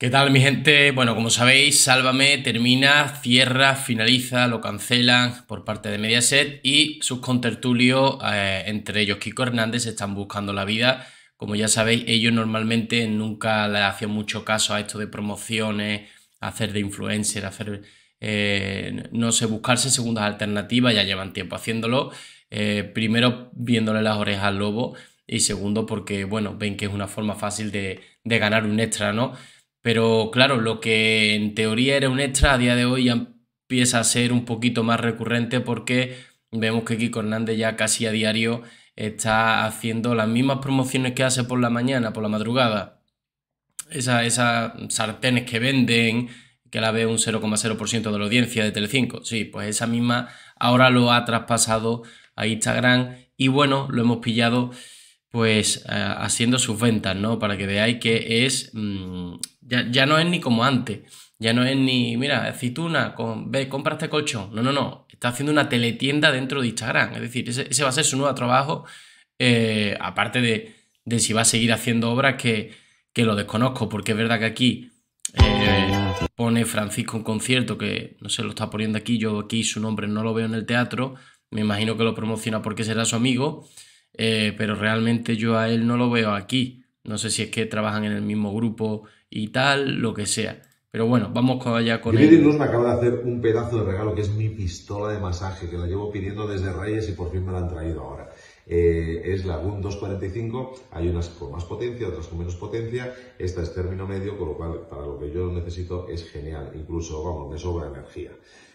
¿Qué tal mi gente? Bueno, como sabéis, Sálvame termina, cierra, finaliza, lo cancelan por parte de Mediaset y sus contertulios, eh, entre ellos Kiko Hernández, están buscando la vida. Como ya sabéis, ellos normalmente nunca le hacían mucho caso a esto de promociones, hacer de influencer, hacer, eh, no sé, buscarse segundas alternativas, ya llevan tiempo haciéndolo. Eh, primero viéndole las orejas al lobo y segundo porque, bueno, ven que es una forma fácil de, de ganar un extra, ¿no? Pero claro, lo que en teoría era un extra, a día de hoy ya empieza a ser un poquito más recurrente porque vemos que Kiko Hernández ya casi a diario está haciendo las mismas promociones que hace por la mañana, por la madrugada. Esa, esas sartenes que venden, que la ve un 0,0% de la audiencia de Telecinco. Sí, pues esa misma ahora lo ha traspasado a Instagram y bueno, lo hemos pillado pues eh, haciendo sus ventas, ¿no? Para que veáis que es, mm, ya, no es ni como antes, ya no es ni, mira, aceituna, con, ve, compra este colchón, no, no, no, está haciendo una teletienda dentro de Instagram, es decir, ese, va a ser su nuevo trabajo, eh, aparte de, si va a seguir haciendo obras que, que lo desconozco, porque es verdad que aquí eh, pone Francisco un concierto, que no se lo está poniendo aquí, yo aquí su nombre no lo veo en el teatro, me imagino que lo promociona porque será su amigo, eh, pero realmente yo a él no lo veo aquí. No sé si es que trabajan en el mismo grupo y tal, lo que sea. Pero bueno, vamos allá con él. Luz me acaba de hacer un pedazo de regalo que es mi pistola de masaje, que la llevo pidiendo desde Reyes y por fin me la han traído ahora. Eh, es la Gun 245, hay unas con más potencia, otras con menos potencia, esta es término medio, con lo cual para lo que yo necesito es genial, incluso, vamos, me sobra energía.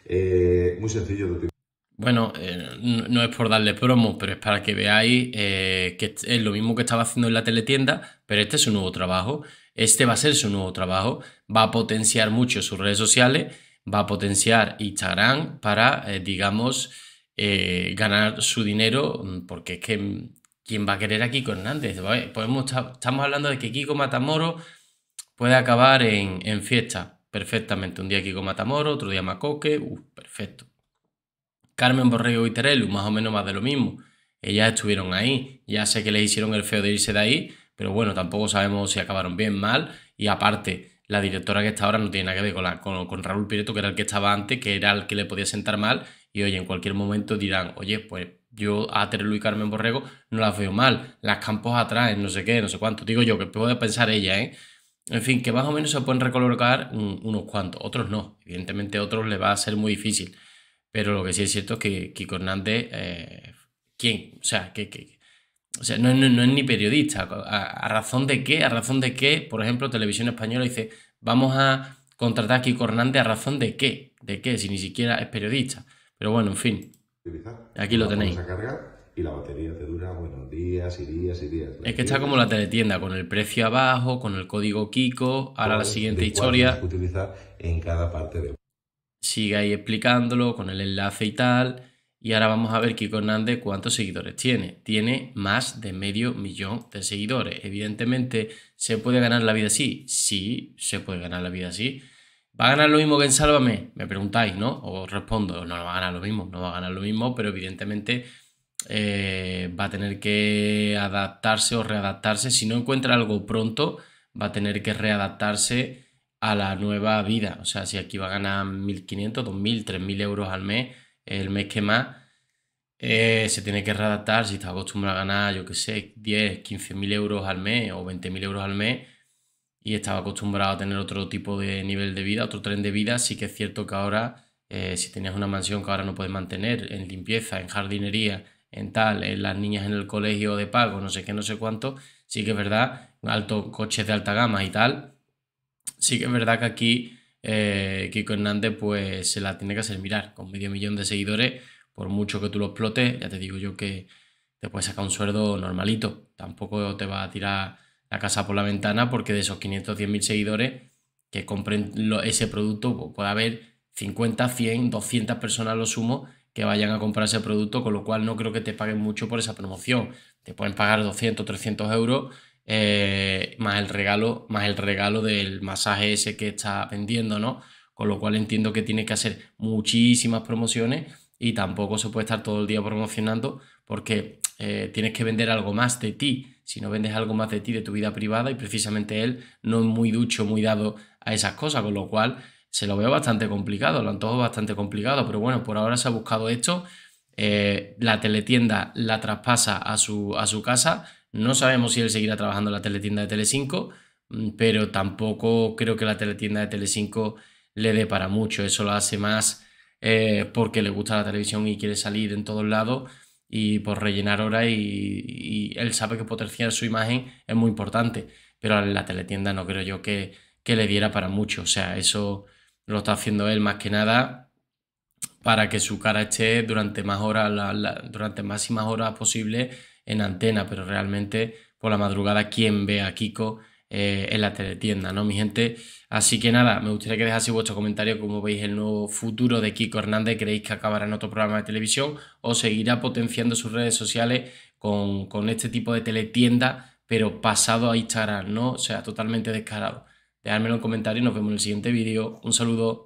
Eh, muy sencillo de utilizar. Bueno, eh, no, es por darle promo, pero es para que veáis eh, que es lo mismo que estaba haciendo en la teletienda, pero este es su nuevo trabajo. Este va a ser su nuevo trabajo. Va a potenciar mucho sus redes sociales, va a potenciar Instagram para, eh, digamos, ganar su dinero, mm, porque es que mm, ¿quién va a querer a Kiko Hernández? Podemos, estamos hablando de que Kiko Matamoro puede acabar en, fiesta perfectamente. Un día Kiko Matamoro, otro día Macoque, uh, perfecto. Carmen Borrego y Terelu, más o menos más de lo mismo. Ellas estuvieron ahí. Ya sé que les hicieron el feo de irse de ahí, pero bueno, tampoco sabemos si acabaron bien, mal. Y aparte, la directora que está ahora no tiene nada que ver con, Raúl Pireto, que era el que estaba antes, que era el que le podía sentar mal. Y oye, en cualquier momento dirán, oye, pues yo a Terelu y Carmen Borrego no las veo mal. Las campos atrás, no sé qué, no sé cuánto. Digo yo, que puedo pensar ella, ¿eh? En fin, que más o menos se pueden recolocar unos cuantos, otros no. Evidentemente, a otros les va a ser muy difícil. Pero lo que sí es cierto es que Kiko Hernández, eh, ¿quién? O sea, que, o sea, no, es ni periodista. A, razón de qué? ¿A razón de qué? Por ejemplo, Televisión Española dice, vamos a contratar a Kiko Hernández a razón de qué? ¿De qué? Si ni siquiera es periodista. Pero bueno, en fin. Aquí lo tenéis. y la batería te dura, días y días y días. es que está como la teletienda, con el precio abajo, con el código Kiko, ahora la siguiente historia. utilizar en cada parte de sigue ahí explicándolo con el enlace y tal. Y ahora vamos a ver Kiko Hernández cuántos seguidores tiene. Tiene más de medio millón de seguidores. Evidentemente, ¿se puede ganar la vida así? Sí, se puede ganar la vida así. ¿Va a ganar lo mismo que en Sálvame? Me preguntáis, ¿no? Os respondo, no, va a ganar lo mismo, no va a ganar lo mismo, pero evidentemente eh, va a tener que adaptarse o readaptarse. Si no encuentra algo pronto, va a tener que readaptarse a la nueva vida. O sea, si aquí va a ganar 1.500, 2.000, 3.000 euros al mes, el mes que más, eh, se tiene que readaptar. Si está acostumbrado a ganar, yo qué sé, 10, 15.000 euros al mes o 20.000 euros al mes y estaba acostumbrado a tener otro tipo de nivel de vida, otro tren de vida, sí que es cierto que ahora, eh, si tenías una mansión que ahora no puedes mantener, en limpieza, en jardinería, en tal, en las niñas en el colegio de pago, no sé qué, no sé cuánto, sí que es verdad, alto, coches de alta gama y tal, sí que es verdad que aquí eh, Kiko Hernández pues se la tiene que hacer mirar. Con medio millón de seguidores, por mucho que tú lo explotes, ya te digo yo que te puedes sacar un sueldo normalito. Tampoco te va a tirar la casa por la ventana porque de esos 510.000 mil seguidores que compren ese producto pues, puede haber 50, 100, 200 personas lo sumo que vayan a comprar ese producto, con lo cual no creo que te paguen mucho por esa promoción. Te pueden pagar 200, 300 euros eh, más el regalo, más el regalo del masaje ese que está vendiendo, ¿no? Con lo cual entiendo que tiene que hacer muchísimas promociones y tampoco se puede estar todo el día promocionando porque eh, tienes que vender algo más de ti. Si no vendes algo más de ti, de tu vida privada, y precisamente él no es muy ducho, muy dado a esas cosas, con lo cual se lo veo bastante complicado, lo antojo bastante complicado, pero bueno, por ahora se ha buscado esto. Eh, la teletienda la traspasa a su, a su casa, no sabemos si él seguirá trabajando en la teletienda de Tele 5, mm, pero tampoco creo que la teletienda de Tele5 le dé para mucho. Eso lo hace más eh, porque le gusta la televisión y quiere salir en todos lados y por rellenar horas y, él sabe que potenciar su imagen es muy importante, pero la teletienda no creo yo que, le diera para mucho. O sea, eso lo está haciendo él más que nada para que su cara esté durante más horas, la, más horas posible en antena, pero realmente por la madrugada, ¿quién ve a Kiko? Eh, en la teletienda, ¿no, mi gente? Así que nada, me gustaría que dejase vuestro comentario como veis el nuevo futuro de Kiko Hernández, creéis que acabará en otro programa de televisión o seguirá potenciando sus redes sociales con, con este tipo de teletienda, pero pasado a Instagram, ¿no? O sea, totalmente descarado. dejadme en comentario y nos vemos en el siguiente vídeo. Un saludo.